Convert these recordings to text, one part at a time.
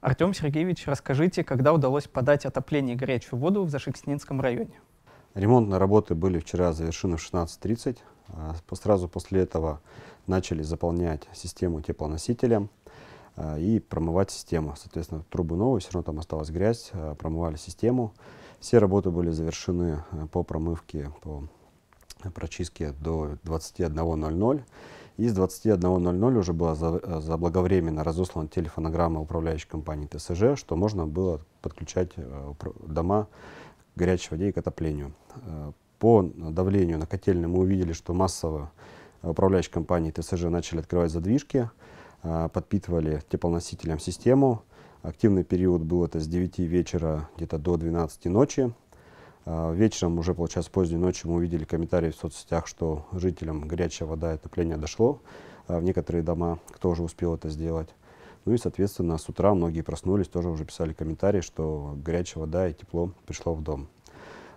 Артем Сергеевич, расскажите, когда удалось подать отопление и горячую воду в Зашекснинском районе? Ремонтные работы были вчера завершены в 16.30. А, сразу после этого начали заполнять систему теплоносителем а, и промывать систему. Соответственно, трубы новые, все равно там осталась грязь, а, промывали систему. Все работы были завершены по промывке, по прочистке до 21.00. И с 21.00 уже была э, заблаговременно разослана телефонограмма управляющей компании ТСЖ, что можно было подключать э, дома горячей воде и к отоплению. Э, по давлению на котельные мы увидели, что массово управляющие компании ТСЖ начали открывать задвижки, подпитывали теплоносителем систему. Активный период был это с 9 вечера где-то до 12 ночи. А, вечером, уже получается поздней ночью, мы увидели комментарии в соцсетях, что жителям горячая вода и отопление дошло а в некоторые дома, кто уже успел это сделать. Ну и, соответственно, с утра многие проснулись, тоже уже писали комментарии, что горячая вода и тепло пришло в дом.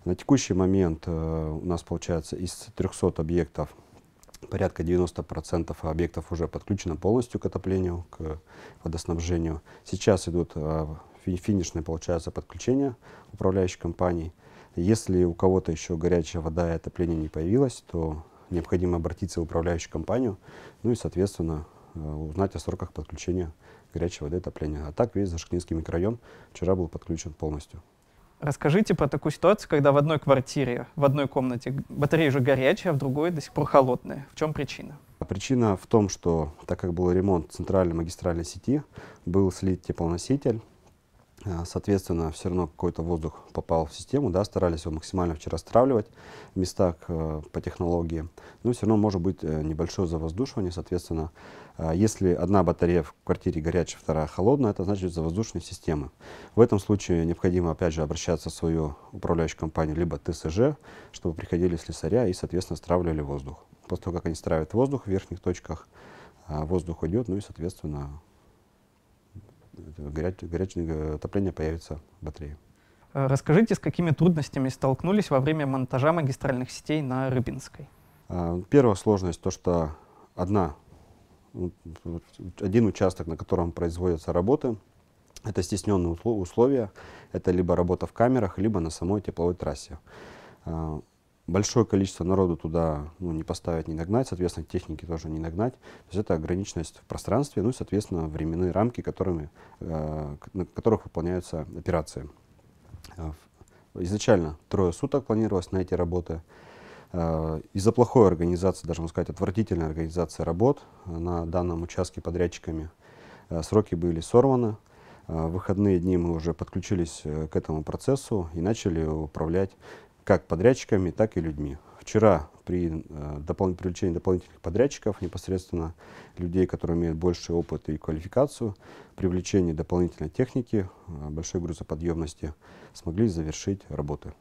На текущий момент э, у нас, получается, из 300 объектов порядка 90% объектов уже подключено полностью к отоплению, к водоснабжению. Сейчас идут э, финишные, получается, подключения управляющих компаний. Если у кого-то еще горячая вода и отопление не появилось, то необходимо обратиться в управляющую компанию, ну и, соответственно, э, узнать о сроках подключения горячей воды и отопления. А так весь Зашкнинский микрорайон вчера был подключен полностью. Расскажите про такую ситуацию, когда в одной квартире, в одной комнате батарея уже горячая, а в другой до сих пор холодная. В чем причина? А причина в том, что так как был ремонт центральной магистральной сети, был слит теплоноситель, а, соответственно, все равно какой-то воздух попал в систему, да, старались его максимально вчера стравливать в местах э, по технологии. Но ну, все равно может быть э, небольшое завоздушивание, соответственно, а, если одна батарея в квартире горячая, вторая холодная, это значит завоздушные системы. В этом случае необходимо, опять же, обращаться в свою управляющую компанию, либо ТСЖ, чтобы приходили слесаря и, соответственно, стравливали воздух. После того, как они стравят воздух в верхних точках, а, воздух уйдет, ну и, соответственно, горя... горячее э, отопление появится батарея. Э, расскажите, с какими трудностями столкнулись во время монтажа магистральных сетей на Рыбинской? А, первая сложность то, что одна, один участок, на котором производятся работы, это стесненные условия, это либо работа в камерах, либо на самой тепловой трассе. А, большое количество народу туда ну, не поставить, не нагнать, соответственно, техники тоже не нагнать. То есть это ограниченность в пространстве, ну и, соответственно, временные рамки, которыми, э, на которых выполняются операции. Э, изначально трое суток планировалось на эти работы. Э, из-за плохой организации, даже, можно сказать, отвратительной организации работ э, на данном участке подрядчиками сроки были сорваны. В выходные дни мы уже подключились к этому процессу и начали управлять как подрядчиками, так и людьми. Вчера при э, допол привлечении дополнительных подрядчиков, непосредственно людей, которые имеют больший опыт и квалификацию, привлечении дополнительной техники, э, большой грузоподъемности, смогли завершить работы.